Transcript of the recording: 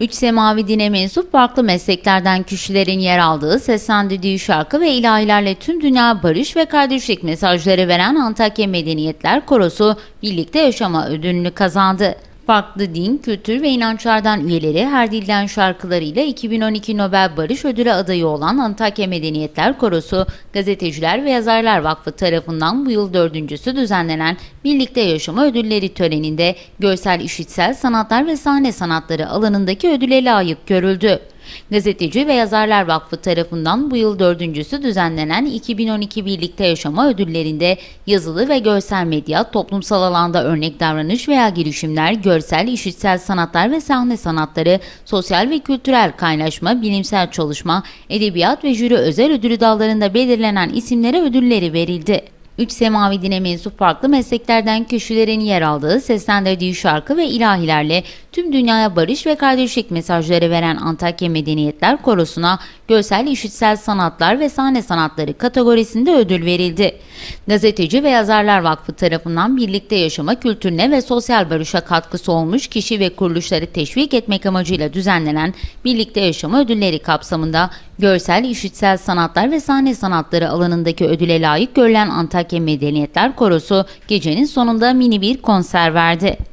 Üç semavi dine mensup farklı mesleklerden kişilerin yer aldığı seslendirdiği şarkı ve ilahilerle tüm dünya barış ve kardeşlik mesajları veren Antakya Medeniyetler Korosu birlikte yaşama ödülünü kazandı. Farklı din, kültür ve inançlardan üyeleri her dilden şarkılarıyla 2012 Nobel Barış Ödülü adayı olan Antakya Medeniyetler Korosu, Gazeteciler ve Yazarlar Vakfı tarafından bu yıl dördüncüsü düzenlenen Birlikte Yaşama Ödülleri töreninde görsel işitsel sanatlar ve sahne sanatları alanındaki ödüle layık görüldü. Gazeteci ve Yazarlar Vakfı tarafından bu yıl dördüncüsü düzenlenen 2012 Birlikte Yaşama Ödülleri'nde yazılı ve görsel medya, toplumsal alanda örnek davranış veya girişimler, görsel, işitsel sanatlar ve sahne sanatları, sosyal ve kültürel kaynaşma, bilimsel çalışma, edebiyat ve jüri özel ödülü dallarında belirlenen isimlere ödülleri verildi. Üç semavi dine mensup farklı mesleklerden köşülerin yer aldığı seslendirdiği şarkı ve ilahilerle tüm dünyaya barış ve kardeşlik mesajları veren Antakya Medeniyetler Korosu'na görsel işitsel sanatlar ve sahne sanatları kategorisinde ödül verildi. Gazeteci ve Yazarlar Vakfı tarafından birlikte yaşama kültürüne ve sosyal barışa katkısı olmuş kişi ve kuruluşları teşvik etmek amacıyla düzenlenen Birlikte Yaşama Ödülleri kapsamında görsel, işitsel sanatlar ve sahne sanatları alanındaki ödüle layık görülen Antakya Medeniyetler Korosu gecenin sonunda mini bir konser verdi.